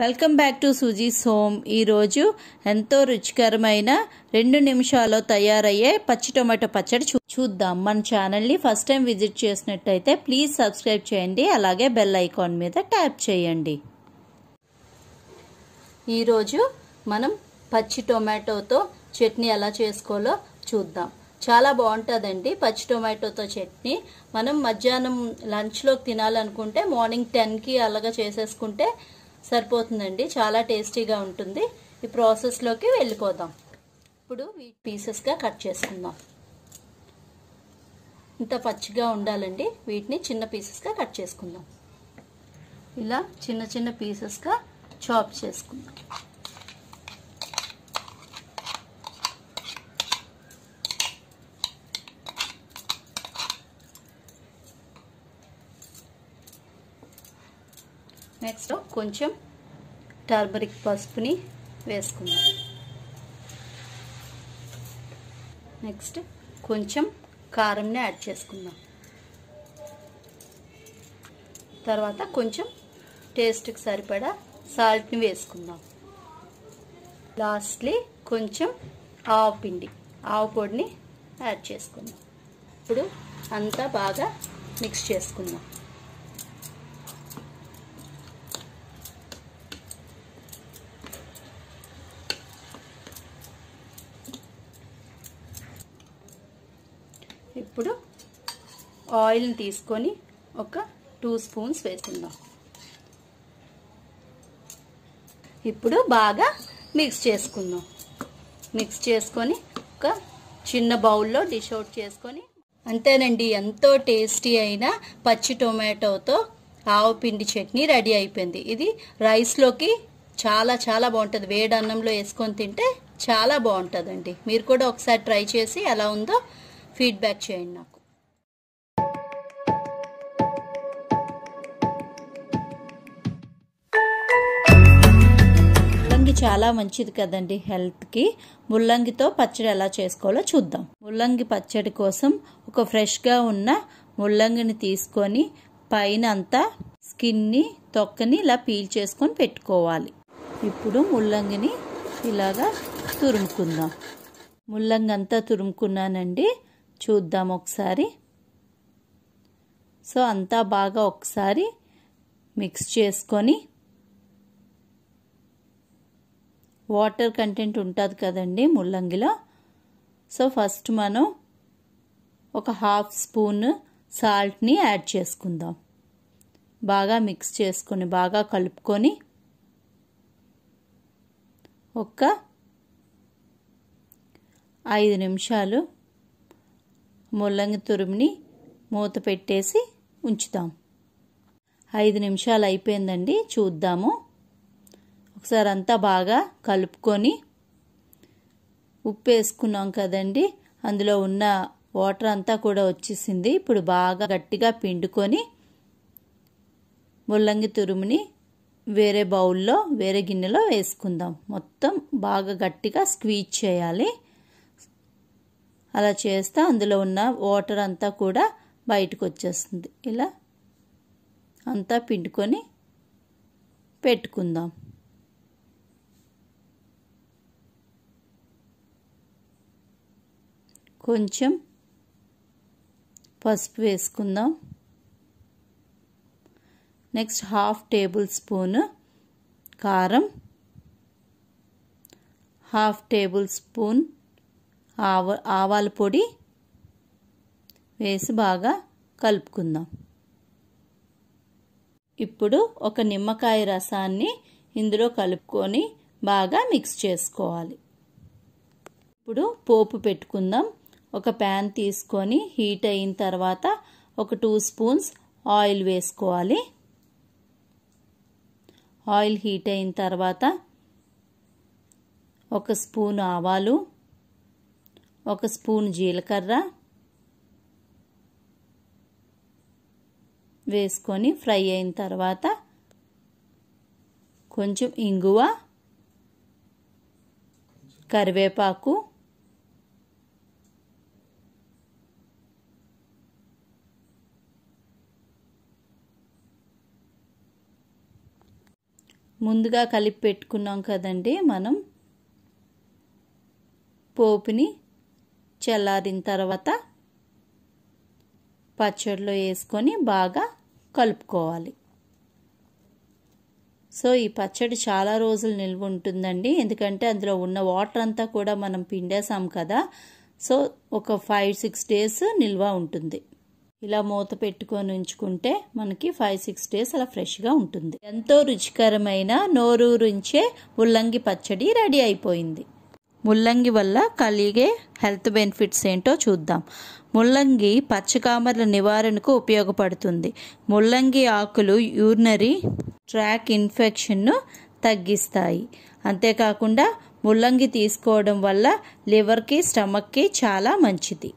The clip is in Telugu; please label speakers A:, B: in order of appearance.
A: welcome back to Suji home ఈరోజు ఎంతో రుచికరమైన రెండు నిమిషాల్లో తయారయ్యే పచ్చి టొమాటో పచ్చడి చూద్దాం మన ఛానల్ని ఫస్ట్ టైం విజిట్ చేసినట్టయితే ప్లీజ్ సబ్స్క్రైబ్ చేయండి అలాగే బెల్ ఐకాన్ మీద ట్యాప్ చేయండి ఈరోజు మనం పచ్చి టొమాటోతో చట్నీ ఎలా చేసుకోవాలో చూద్దాం చాలా బాగుంటుందండి పచ్చి టొమాటోతో చట్నీ మనం మధ్యాహ్నం లంచ్లోకి తినాలనుకుంటే మార్నింగ్ టెన్కి అలాగా చేసేసుకుంటే సరిపోతుందండి చాలా టేస్టీగా ఉంటుంది ఈ ప్రాసెస్లోకి వెళ్ళిపోదాం ఇప్పుడు వీటి పీసెస్గా కట్ చేసుకుందాం ఇంత పచ్చిగా ఉండాలండి వీటిని చిన్న పీసెస్గా కట్ చేసుకుందాం ఇలా చిన్న చిన్న పీసెస్గా చాప్ చేసుకుందాం నెక్స్ట్ కొంచెం టర్మరిక్ పసుపుని వేసుకుందాం నెక్స్ట్ కొంచెం కారంని యాడ్ చేసుకుందాం తర్వాత కొంచెం టేస్ట్కి సరిపడా సాల్ట్ని వేసుకుందాం లాస్ట్లీ కొంచెం ఆవు పిండి ఆవు పొడిని యాడ్ చేసుకుందాం ఇప్పుడు అంతా బాగా మిక్స్ చేసుకుందాం ఇప్పుడు ఆయిల్ని తీసుకొని ఒక టూ స్పూన్స్ వేసుకుందాం ఇప్పుడు బాగా మిక్స్ చేసుకుందాం మిక్స్ చేసుకొని ఒక చిన్న బౌల్లో డిష్ అవుట్ చేసుకొని అంతేనండి ఎంతో టేస్టీ అయిన పచ్చి టొమాటోతో ఆవు పిండి చట్నీ రెడీ అయిపోయింది ఇది రైస్లోకి చాలా చాలా బాగుంటుంది వేడి అన్నంలో వేసుకొని తింటే చాలా బాగుంటుందండి మీరు కూడా ఒకసారి ట్రై చేసి ఎలా ఉందో ఫీడ్బ్యాక్ చేయండి నాకు ముల్లంగి చాలా మంచిది కదండి హెల్త్కి ముల్లంగితో పచ్చడి ఎలా చేసుకోవాలో చూద్దాం ముల్లంగి పచ్చడి కోసం ఒక ఫ్రెష్గా ఉన్న ముల్లంగిని తీసుకొని పైన అంతా స్కిన్ని తొక్కని ఇలా పీల్ చేసుకొని పెట్టుకోవాలి ఇప్పుడు ముల్లంగిని ఇలాగా తురుముకుందాం ముల్లంగి అంతా తురుముకున్నానండి చూద్దాం ఒకసారి సో అంతా బాగా ఒకసారి మిక్స్ చేసుకొని వాటర్ కంటెంట్ ఉంటుంది కదండి ముల్లంగిలో సో ఫస్ట్ మనం ఒక హాఫ్ స్పూన్ సాల్ట్ని యాడ్ చేసుకుందాం బాగా మిక్స్ చేసుకొని బాగా కలుపుకొని ఒక ఐదు నిమిషాలు ముల్లంగి తురుముని మూత పెట్టేసి ఉంచుతాం ఐదు నిమిషాలు అయిపోయిందండి చూద్దాము ఒకసారి అంతా బాగా కలుపుకొని ఉప్పు వేసుకున్నాం కదండి అందులో ఉన్న వాటర్ అంతా కూడా వచ్చేసింది ఇప్పుడు బాగా గట్టిగా పిండుకొని ముల్లంగి తురుముని వేరే బౌల్లో వేరే గిన్నెలో వేసుకుందాం మొత్తం బాగా గట్టిగా స్క్వీజ్ చేయాలి అలా చేస్తే అందులో ఉన్న వాటర్ అంతా కూడా బయటకు వచ్చేస్తుంది ఇలా అంతా పిండుకొని పెట్టుకుందాం కొంచెం పసుపు వేసుకుందాం నెక్స్ట్ హాఫ్ టేబుల్ స్పూన్ కారం హాఫ్ టేబుల్ స్పూన్ ఆవ ఆవాల పొడి వేసి బాగా కలుపుకుందాం ఇప్పుడు ఒక నిమ్మకాయ రసాన్ని ఇందులో కలుపుకొని బాగా మిక్స్ చేసుకోవాలి ఇప్పుడు పోపు పెట్టుకుందాం ఒక ప్యాన్ తీసుకొని హీట్ అయిన తర్వాత ఒక టూ స్పూన్స్ ఆయిల్ వేసుకోవాలి ఆయిల్ హీట్ అయిన తర్వాత ఒక స్పూన్ ఆవాలు ఒక స్పూన్ జీలకర్ర వేసుకొని ఫ్రై అయిన తర్వాత కొంచెం ఇంగువ కరివేపాకు ముందుగా కలిపి పెట్టుకున్నాం కదండి మనం పోపుని చల్లారిన తర్వాత పచ్చడిలో వేసుకొని బాగా కలుపుకోవాలి సో ఈ పచ్చడి చాలా రోజులు నిల్వ ఉంటుందండి ఎందుకంటే అందులో ఉన్న వాటర్ అంతా కూడా మనం పిండేసాం కదా సో ఒక ఫైవ్ సిక్స్ డేస్ నిల్వ ఉంటుంది ఇలా మూత పెట్టుకొని ఉంచుకుంటే మనకి ఫైవ్ సిక్స్ డేస్ అలా ఫ్రెష్గా ఉంటుంది ఎంతో రుచికరమైన నోరూరుంచే ఉల్లంగి పచ్చడి రెడీ అయిపోయింది ముల్లంగి వల్ల కలిగే హెల్త్ బెనిఫిట్స్ ఏంటో చూద్దాం ముల్లంగి పచ్చకామర్ల నివారణకు ఉపయోగపడుతుంది ముల్లంగి ఆకులు యూరినరీ ట్రాక్ ఇన్ఫెక్షన్ను తగ్గిస్తాయి అంతేకాకుండా ముల్లంగి తీసుకోవడం వల్ల లివర్కి స్టమక్కి చాలా మంచిది